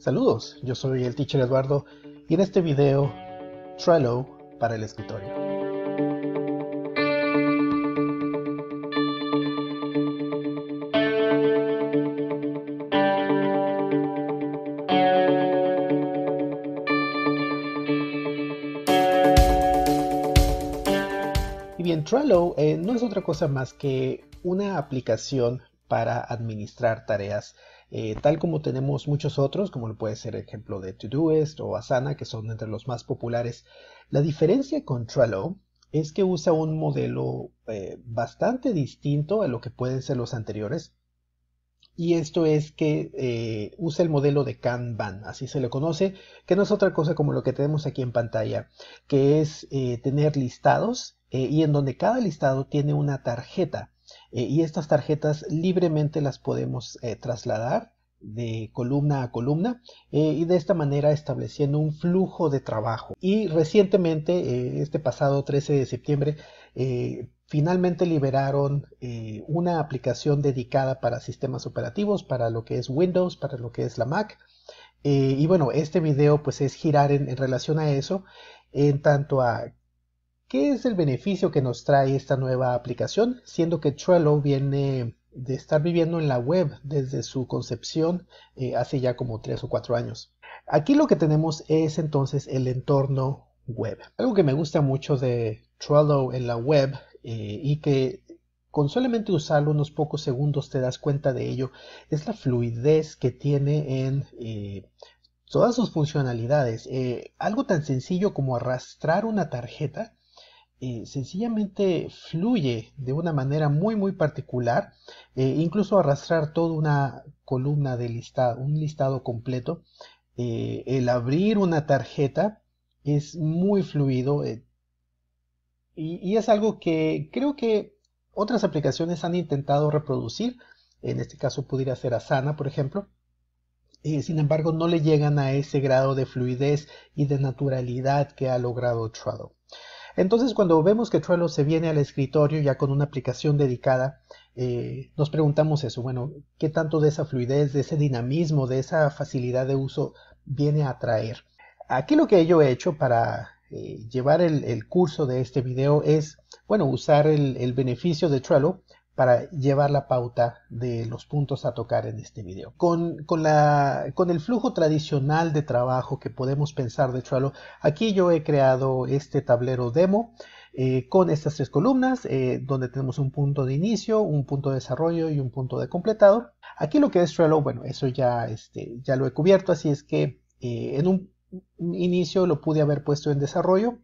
Saludos, yo soy el teacher Eduardo y en este video Trello para el escritorio. Y bien, Trello eh, no es otra cosa más que una aplicación para administrar tareas eh, tal como tenemos muchos otros, como lo puede ser el ejemplo de Todoist o Asana, que son entre los más populares. La diferencia con Trello es que usa un modelo eh, bastante distinto a lo que pueden ser los anteriores. Y esto es que eh, usa el modelo de Kanban, así se le conoce, que no es otra cosa como lo que tenemos aquí en pantalla, que es tener listados y en donde cada listado tiene una tarjeta. Eh, y estas tarjetas libremente las podemos eh, trasladar de columna a columna eh, y de esta manera estableciendo un flujo de trabajo. Y recientemente, este pasado 13 de septiembre, finalmente liberaron una aplicación dedicada para sistemas operativos, para lo que es Windows, para lo que es la Mac. y bueno, este video pues es girar en relación a eso, en tanto a ¿Qué es el beneficio que nos trae esta nueva aplicación? Siendo que Trello viene de estar viviendo en la web desde su concepción eh, hace ya como tres o cuatro años. Aquí lo que tenemos es entonces el entorno web. Algo que me gusta mucho de Trello en la web eh, y que con solamente usarlo unos pocos segundos te das cuenta de ello es la fluidez que tiene en eh, todas sus funcionalidades. algo tan sencillo como arrastrar una tarjeta eh, sencillamente fluye de una manera muy muy particular, eh, incluso arrastrar toda una columna de listado, un listado completo, eh, el abrir una tarjeta es muy fluido y, es algo que creo que otras aplicaciones han intentado reproducir, en este caso pudiera ser Asana por ejemplo, sin embargo no le llegan a ese grado de fluidez y de naturalidad que ha logrado Trello. Entonces cuando vemos que Trello se viene al escritorio ya con una aplicación dedicada, eh, nos preguntamos eso, bueno, ¿qué tanto de esa fluidez, de ese dinamismo, de esa facilidad de uso viene a traer? Aquí lo que yo he hecho para eh, llevar el, curso de este video es, bueno, usar el, el beneficio de Trello para llevar la pauta de los puntos a tocar en este video. Con, la, con el flujo tradicional de trabajo que podemos pensar de Trello, aquí yo he creado este tablero demo eh, con estas tres columnas, eh, donde tenemos un punto de inicio, un punto de desarrollo y un punto de completado. Aquí lo que es Trello, bueno, eso ya, este, ya lo he cubierto, así es que eh, en un inicio lo pude haber puesto en desarrollo,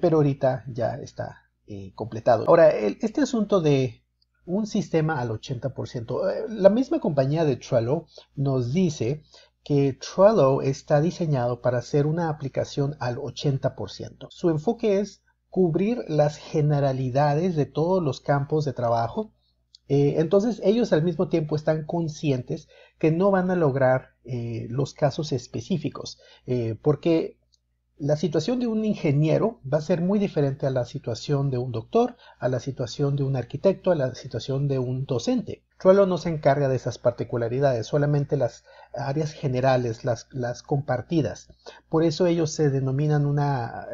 pero ahorita ya está completado. Ahora, este asunto de un sistema al 80%. Eh, la misma compañía de Trello nos dice que Trello está diseñado para hacer una aplicación al 80%. Su enfoque es cubrir las generalidades de todos los campos de trabajo. Eh, entonces ellos al mismo tiempo están conscientes que no van a lograr eh, los casos específicos, porque la situación de un ingeniero va a ser muy diferente a la situación de un doctor, a la situación de un arquitecto, a la situación de un docente. Truelo no se encarga de esas particularidades, solamente las áreas generales, las, compartidas. Por eso ellos se denominan una,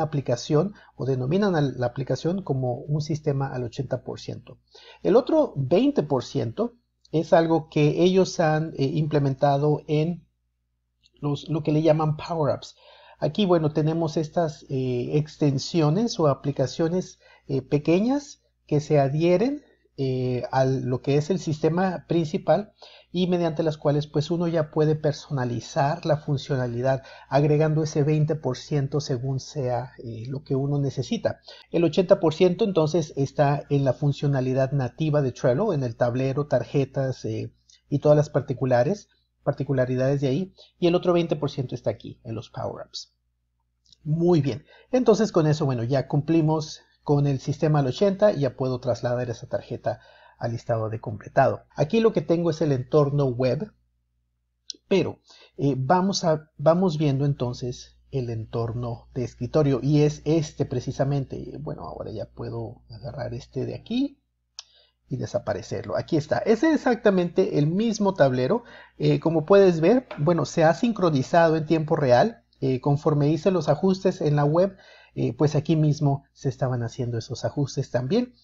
aplicación o denominan la aplicación como un sistema al 80%. El otro 20% es algo que ellos han eh, implementado en lo que le llaman power-ups. Aquí, bueno, tenemos estas eh, extensiones o aplicaciones eh, pequeñas que se adhieren eh, a lo que es el sistema principal y mediante las cuales pues uno ya puede personalizar la funcionalidad agregando ese 20% según sea lo que uno necesita. El 80% entonces está en la funcionalidad nativa de Trello, en el tablero, tarjetas y todas las particulares particularidades de ahí, y el otro 20% está aquí, en los power-ups. Muy bien, entonces con eso, bueno, ya cumplimos con el sistema al 80 y ya puedo trasladar esa tarjeta al listado de completado. Aquí lo que tengo es el entorno web, pero eh, vamos, a, vamos viendo entonces el entorno de escritorio y es este precisamente. Bueno, ahora ya puedo agarrar este de aquí y desaparecerlo. Aquí está. Es exactamente el mismo tablero. Eh, como puedes ver, bueno, se ha sincronizado en tiempo real. Eh, conforme hice los ajustes en la web, eh, pues aquí mismo se estaban haciendo esos ajustes también.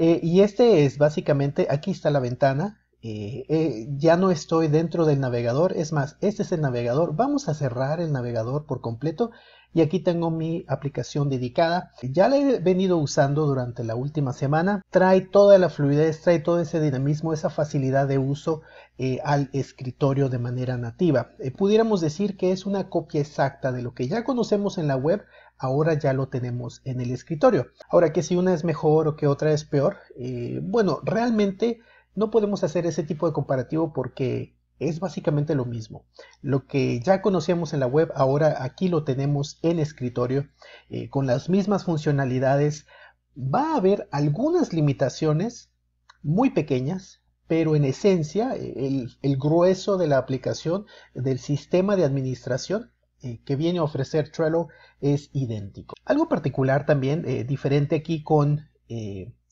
y este es básicamente, aquí está la ventana, eh, eh, ya no estoy dentro del navegador, es más, este es el navegador, vamos a cerrar el navegador por completo y aquí tengo mi aplicación dedicada, ya la he venido usando durante la última semana, trae toda la fluidez, trae todo ese dinamismo, esa facilidad de uso eh, al escritorio de manera nativa. pudiéramos decir que es una copia exacta de lo que ya conocemos en la web, ahora ya lo tenemos en el escritorio. Ahora que si una es mejor o que otra es peor, bueno, realmente no podemos hacer ese tipo de comparativo porque es básicamente lo mismo. Lo que ya conocíamos en la web, ahora aquí lo tenemos en escritorio, eh, con las mismas funcionalidades. Va a haber algunas limitaciones muy pequeñas, pero en esencia eh, el, grueso de la aplicación, del sistema de administración eh, que viene a ofrecer Trello es idéntico. Algo particular también, diferente aquí con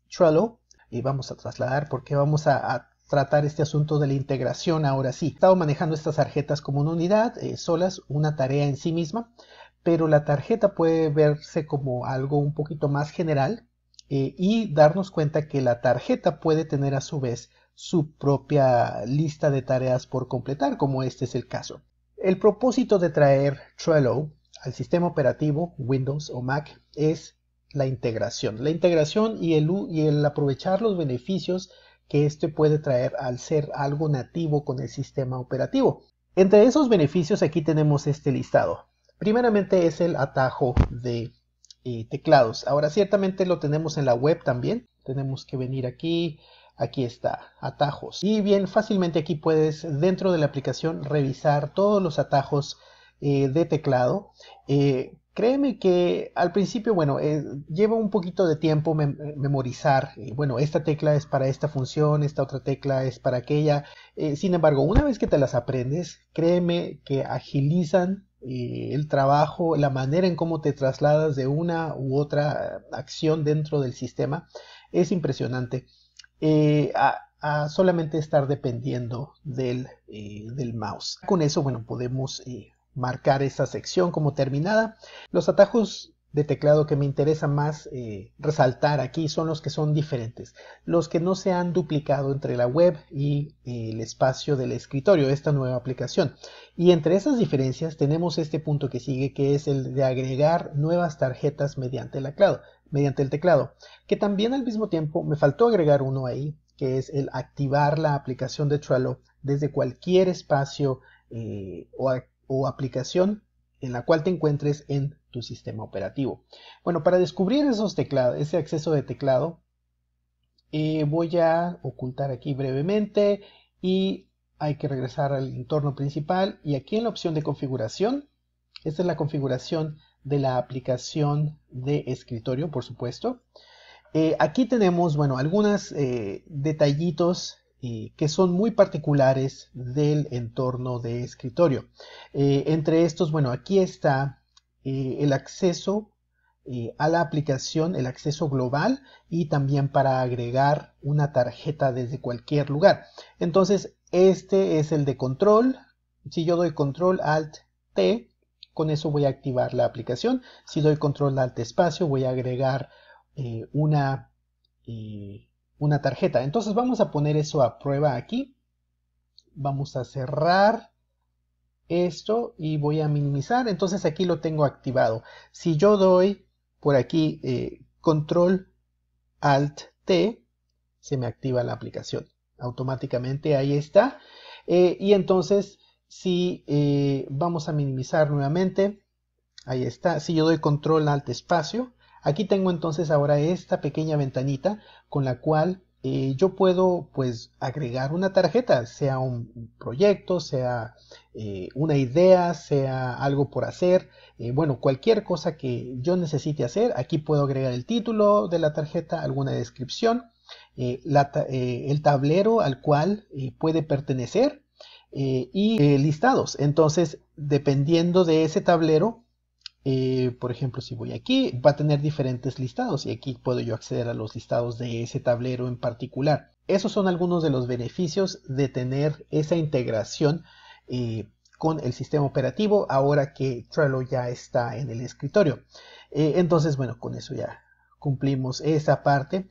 Trello, y vamos a trasladar porque vamos a, tratar este asunto de la integración ahora sí. He estado manejando estas tarjetas como una unidad, eh, solas, una tarea en sí misma, pero la tarjeta puede verse como algo un poquito más general eh, y darnos cuenta que la tarjeta puede tener a su vez su propia lista de tareas por completar, como este es el caso. El propósito de traer Trello al sistema operativo Windows o Mac es la integración. La integración y el, aprovechar los beneficios que este puede traer al ser algo nativo con el sistema operativo. Entre esos beneficios aquí tenemos este listado. Primeramente es el atajo de eh, teclados. Ahora ciertamente lo tenemos en la web también. Tenemos que venir aquí. Aquí está, atajos. Y bien fácilmente aquí puedes dentro de la aplicación revisar todos los atajos eh, de teclado. Eh, Créeme que al principio, bueno, eh, lleva un poquito de tiempo memorizar, eh, bueno, esta tecla es para esta función, esta otra tecla es para aquella. Eh, sin embargo, una vez que te las aprendes, créeme que agilizan el trabajo, la manera en cómo te trasladas de una u otra acción dentro del sistema, es impresionante. A, solamente estar dependiendo del, del, mouse. Con eso, bueno, podemos marcar esa sección como terminada. Los atajos de teclado que me interesa más eh, resaltar aquí son los que son diferentes, los que no se han duplicado entre la web y eh, el espacio del escritorio, esta nueva aplicación. Y entre esas diferencias tenemos este punto que sigue, que es el de agregar nuevas tarjetas mediante el teclado, mediante el teclado que también al mismo tiempo me faltó agregar uno ahí, que es el activar la aplicación de Trello desde cualquier espacio eh, o o aplicación en la cual te encuentres en tu sistema operativo. Bueno, para descubrir esos teclados, ese acceso de teclado, eh, voy a ocultar aquí brevemente y hay que regresar al entorno principal y aquí en la opción de configuración, esta es la configuración de la aplicación de escritorio, por supuesto. Eh, aquí tenemos, bueno, algunos eh, detallitos que son muy particulares del entorno de escritorio. Eh, entre estos, bueno, aquí está eh, el acceso eh, a la aplicación, el acceso global y también para agregar una tarjeta desde cualquier lugar. Entonces, este es el de control. Si yo doy control alt T, con eso voy a activar la aplicación. Si doy control alt espacio, voy a agregar una una tarjeta. Entonces vamos a poner eso a prueba aquí. Vamos a cerrar esto y voy a minimizar. Entonces aquí lo tengo activado. Si yo doy por aquí eh, control alt T, se me activa la aplicación. Automáticamente ahí está. Eh, y entonces si eh, vamos a minimizar nuevamente, ahí está. Si yo doy control alt espacio, Aquí tengo entonces ahora esta pequeña ventanita con la cual eh, yo puedo pues agregar una tarjeta, sea un proyecto, sea eh, una idea, sea algo por hacer, eh, bueno, cualquier cosa que yo necesite hacer, aquí puedo agregar el título de la tarjeta, alguna descripción, el tablero al cual puede pertenecer y listados. Entonces, dependiendo de ese tablero, eh, por ejemplo, si voy aquí, va a tener diferentes listados y aquí puedo yo acceder a los listados de ese tablero en particular. Esos son algunos de los beneficios de tener esa integración eh, con el sistema operativo ahora que Trello ya está en el escritorio. Eh, entonces, bueno, con eso ya cumplimos esa parte.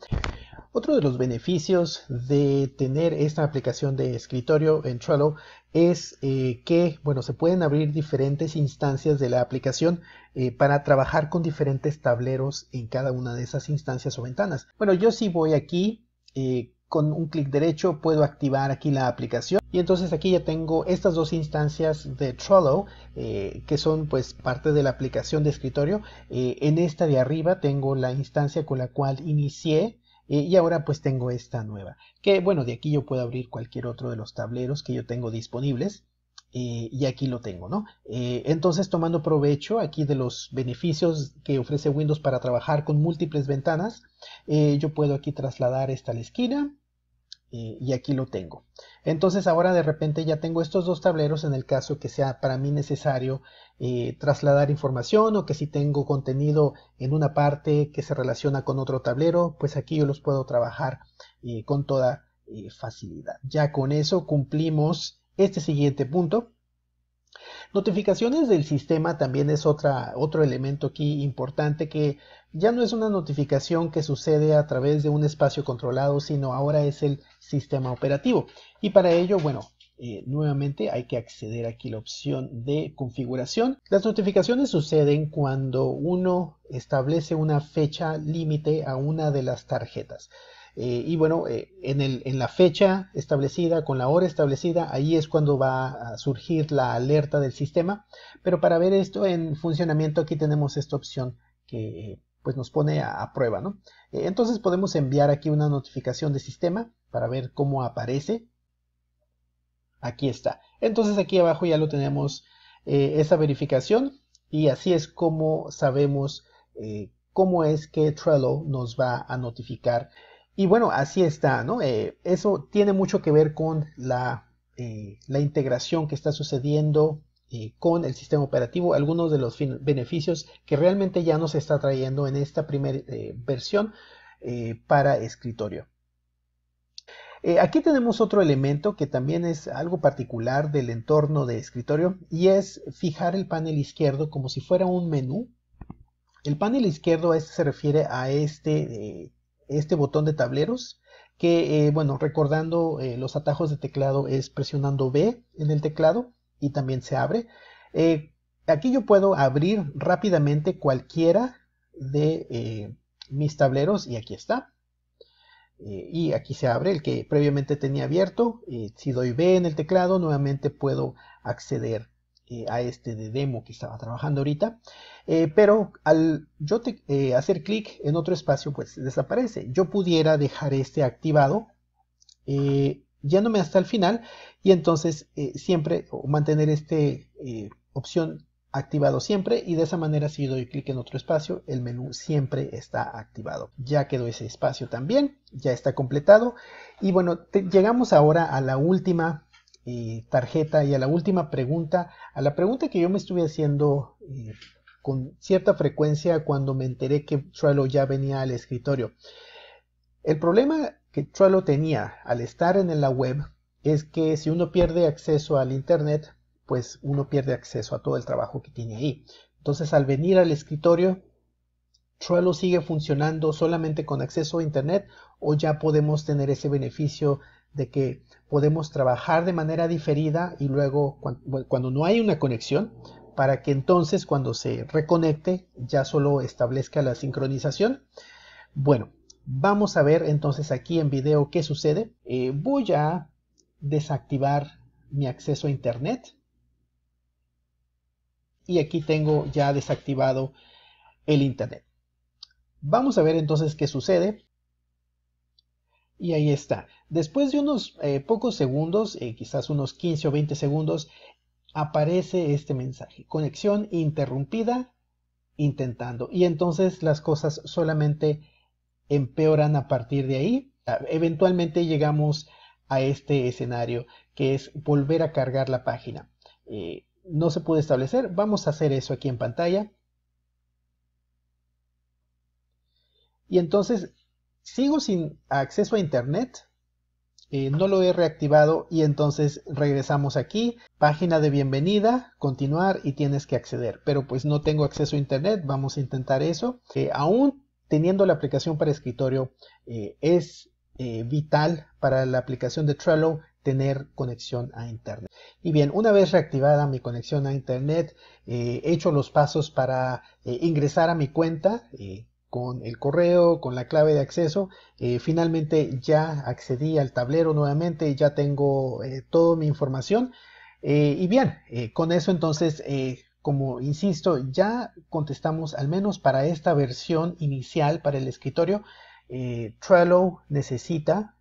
Otro de los beneficios de tener esta aplicación de escritorio en Trello es eh, que, bueno, se pueden abrir diferentes instancias de la aplicación eh, para trabajar con diferentes tableros en cada una de esas instancias o ventanas. Bueno, yo si voy aquí, eh, con un clic derecho puedo activar aquí la aplicación y entonces aquí ya tengo estas dos instancias de Trello que son pues parte de la aplicación de escritorio en esta de arriba tengo la instancia con la cual inicié eh, y ahora pues tengo esta nueva, que bueno, de aquí yo puedo abrir cualquier otro de los tableros que yo tengo disponibles. Eh, y aquí lo tengo, ¿no? Eh, entonces, tomando provecho aquí de los beneficios que ofrece Windows para trabajar con múltiples ventanas, yo puedo aquí trasladar esta a la esquina, y aquí lo tengo. Entonces ahora de repente ya tengo estos dos tableros en el caso que sea para mí necesario eh, trasladar información o que si tengo contenido en una parte que se relaciona con otro tablero, pues aquí yo los puedo trabajar eh, con toda eh, facilidad. Ya con eso cumplimos este siguiente punto Notificaciones del sistema también es otro elemento aquí importante que ya no es una notificación que sucede a través de un espacio controlado, sino ahora es el sistema operativo. Y para ello, bueno, eh, nuevamente hay que acceder aquí a la opción de configuración. Las notificaciones suceden cuando uno establece una fecha límite a una de las tarjetas. Eh, y bueno, eh, en, la fecha establecida, con la hora establecida, ahí es cuando va a surgir la alerta del sistema. Pero para ver esto en funcionamiento, aquí tenemos esta opción que pues nos pone a, prueba, ¿no? Eh, entonces podemos enviar aquí una notificación de sistema para ver cómo aparece. Aquí está. Entonces aquí abajo ya lo tenemos esa verificación y así es como sabemos cómo es que Trello nos va a notificar y bueno, así está, ¿no? Eh, eso tiene mucho que ver con la, eh, la integración que está sucediendo eh, con el sistema operativo, algunos de los beneficios que realmente ya nos está trayendo en esta primera versión para escritorio. aquí tenemos otro elemento que también es algo particular del entorno de escritorio y es fijar el panel izquierdo como si fuera un menú. El panel izquierdo este se refiere a este este botón de tableros que, eh, bueno, recordando eh, los atajos de teclado es presionando B en el teclado y también se abre. Eh, aquí yo puedo abrir rápidamente cualquiera de mis tableros y aquí está. y aquí se abre el que previamente tenía abierto. si doy B en el teclado, nuevamente puedo acceder eh, a este de demo que estaba trabajando ahorita. Eh, pero al yo te, eh, hacer clic en otro espacio, pues desaparece. Yo pudiera dejar este activado, yéndome hasta el final, y entonces siempre mantener esta opción activado siempre y de esa manera si doy clic en otro espacio el menú siempre está activado ya quedó ese espacio también ya está completado y bueno llegamos ahora a la última eh, tarjeta y a la última pregunta, a la pregunta que yo me estuve haciendo eh, con cierta frecuencia cuando me enteré que Trello ya venía al escritorio. El problema que Trello tenía al estar en la web es que si uno pierde acceso al Internet, pues uno pierde acceso a todo el trabajo que tiene ahí. Entonces al venir al escritorio, Trello sigue funcionando solamente con acceso a Internet o ya podemos tener ese beneficio de que podemos trabajar de manera diferida y luego cuando, no hay una conexión, para que entonces cuando se reconecte ya solo establezca la sincronización. Bueno, vamos a ver entonces aquí en video qué sucede. Eh, voy a desactivar mi acceso a internet. Y aquí tengo ya desactivado el internet. Vamos a ver entonces qué sucede. Y ahí está. Después de unos eh, pocos segundos, eh, quizás unos 15 o 20 segundos, aparece este mensaje. Conexión interrumpida, intentando. Y entonces las cosas solamente empeoran a partir de ahí. Ah, eventualmente llegamos a este escenario, que es volver a cargar la página. Eh, no se puede establecer. Vamos a hacer eso aquí en pantalla. Y entonces sigo sin acceso a internet, eh, no lo he reactivado y entonces regresamos aquí, página de bienvenida, continuar y tienes que acceder, pero pues no tengo acceso a internet, vamos a intentar eso. aún teniendo la aplicación para escritorio, eh, es eh, vital para la aplicación de Trello tener conexión a internet. Y bien, una vez reactivada mi conexión a internet, he hecho los pasos para ingresar a mi cuenta con el correo, con la clave de acceso. Eh, finalmente ya accedí al tablero nuevamente, ya tengo eh, toda mi información. Eh, y bien, con eso entonces, como insisto, ya contestamos al menos para esta versión inicial para el escritorio. Trello necesita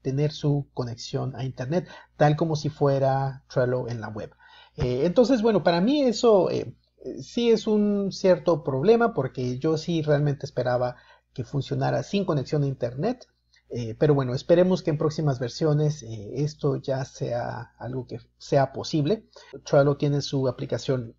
tener su conexión a Internet, tal como si fuera Trello en la web. entonces, bueno, para mí eso eh, sí es un cierto problema porque yo sí realmente esperaba que funcionara sin conexión a internet. Eh, pero bueno, esperemos que en próximas versiones eh, esto ya sea algo que sea posible. lo tiene su aplicación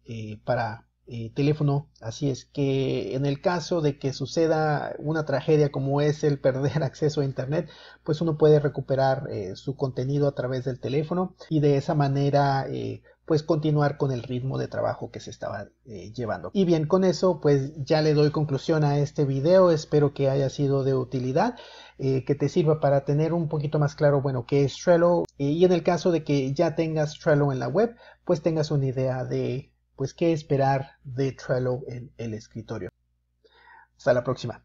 para teléfono, así es que en el caso de que suceda una tragedia como es el perder acceso a Internet, pues uno puede recuperar su contenido a través del teléfono y de esa manera pues continuar con el ritmo de trabajo que se estaba eh, llevando. Y bien, con eso pues ya le doy conclusión a este video, espero que haya sido de utilidad, eh, que te sirva para tener un poquito más claro, bueno, qué es Trello y en el caso de que ya tengas Trello en la web, pues tengas una idea de pues qué esperar de Trello en el escritorio. Hasta la próxima.